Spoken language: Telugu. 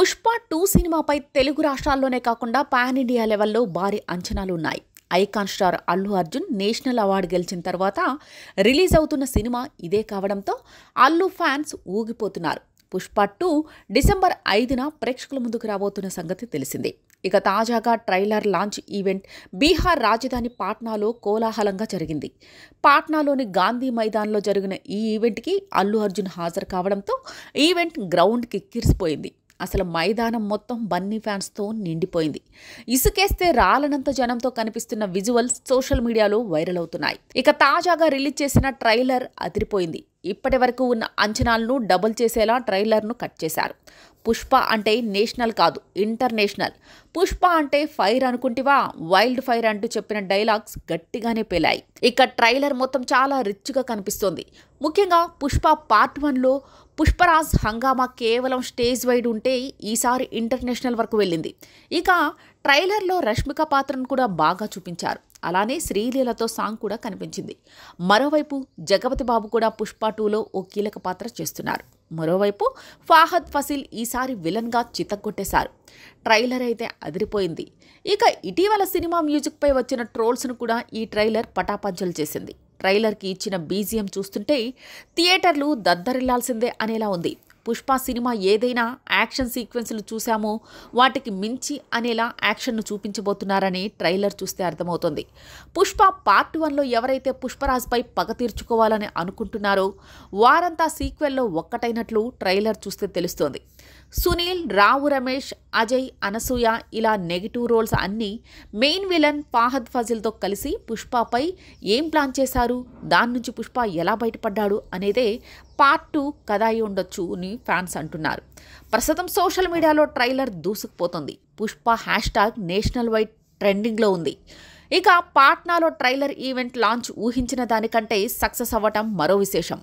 పుష్ప టూ సినిమాపై తెలుగు రాష్ట్రాల్లోనే కాకుండా పాన్ ఇండియా లెవెల్లో భారీ అంచనాలు ఉన్నాయి icon star Allu Arjun national award గెలిచిన తర్వాత రిలీజ్ అవుతున్న సినిమా ఇదే కావడంతో అల్లు ఫ్యాన్స్ ఊగిపోతున్నారు పుష్ప టూ డిసెంబర్ ఐదున ప్రేక్షకుల ముందుకు రాబోతున్న సంగతి తెలిసిందే ఇక తాజాగా ట్రైలర్ లాంచ్ ఈవెంట్ బీహార్ రాజధాని పాట్నాలో కోలాహలంగా జరిగింది పాట్నాలోని గాంధీ మైదాన్లో జరిగిన ఈ ఈవెంట్కి అల్లు అర్జున్ హాజరు కావడంతో ఈవెంట్ గ్రౌండ్కి కిరిసిపోయింది అసలు మైదానం మొత్తం బన్నీ ఫ్యాన్స్తో నిండిపోయింది ఇసుకేస్తే రాలనంత జనంతో కనిపిస్తున్న విజువల్స్ సోషల్ మీడియాలో వైరల్ అవుతున్నాయి ఇక తాజాగా రిలీజ్ చేసిన ట్రైలర్ అదిరిపోయింది ఇప్పటి వరకు ఉన్న అంచనాలను డబుల్ చేసేలా ట్రైలర్ను కట్ చేశారు పుష్ప అంటే నేషనల్ కాదు ఇంటర్నేషనల్ పుష్ప అంటే ఫైర్ అనుకుంటివా వైల్డ్ ఫైర్ అంటూ చెప్పిన డైలాగ్స్ గట్టిగానే పేలాయి ఇక ట్రైలర్ మొత్తం చాలా రిచ్గా కనిపిస్తోంది ముఖ్యంగా పుష్ప పార్ట్ వన్లో పుష్పరాజ్ హంగామా కేవలం స్టేజ్ వైడ్ ఉంటే ఈసారి ఇంటర్నేషనల్ వరకు వెళ్ళింది ఇక ట్రైలర్లో రష్మిక పాత్రను కూడా బాగా చూపించారు అలానే శ్రీలీలతో సాంగ్ కూడా కనిపించింది మరోవైపు జగపతి బాబు కూడా పుష్ప టూలో ఓ కీలక పాత్ర చేస్తున్నారు మరోవైపు ఫాహద్ ఫసిల్ ఈసారి విలన్గా చితగొట్టేశారు ట్రైలర్ అయితే అదిరిపోయింది ఇక ఇటీవల సినిమా మ్యూజిక్పై వచ్చిన ట్రోల్స్ను కూడా ఈ ట్రైలర్ పటాపంచలు చేసింది ట్రైలర్కి ఇచ్చిన బీజిఎం చూస్తుంటే థియేటర్లు దద్దరిల్లాల్సిందే అనేలా ఉంది పుష్ప సినిమా ఏదైనా యాక్షన్ సీక్వెన్స్లు చూసామో వాటికి మించి అనేలా యాక్షన్ను చూపించబోతున్నారని ట్రైలర్ చూస్తే అర్థమవుతుంది పుష్ప పార్ట్ వన్లో ఎవరైతే పుష్పరాజ్పై పగ తీర్చుకోవాలని అనుకుంటున్నారో వారంతా సీక్వెల్లో ఒక్కటైనట్లు ట్రైలర్ చూస్తే తెలుస్తోంది సునీల్ రావు రమేష్ అజయ్ అనసూయ ఇలా నెగిటివ్ రోల్స్ అన్నీ మెయిన్ విలన్ ఫాహద్ ఫజిల్తో కలిసి పుష్పపై ఏం ప్లాన్ చేశారు దాని నుంచి పుష్ప ఎలా బయటపడ్డాడు అనేదే పార్ట్ టూ కథ అయి ఉండొచ్చు అని ఫ్యాన్స్ అంటున్నారు ప్రస్తుతం సోషల్ మీడియాలో ట్రైలర్ దూసుకుపోతుంది Pushpa hashtag national wide ట్రెండింగ్లో ఉంది ఇక పాట్నాలో ట్రైలర్ ఈవెంట్ లాంచ్ ఊహించిన దానికంటే సక్సెస్ అవ్వటం మరో విశేషం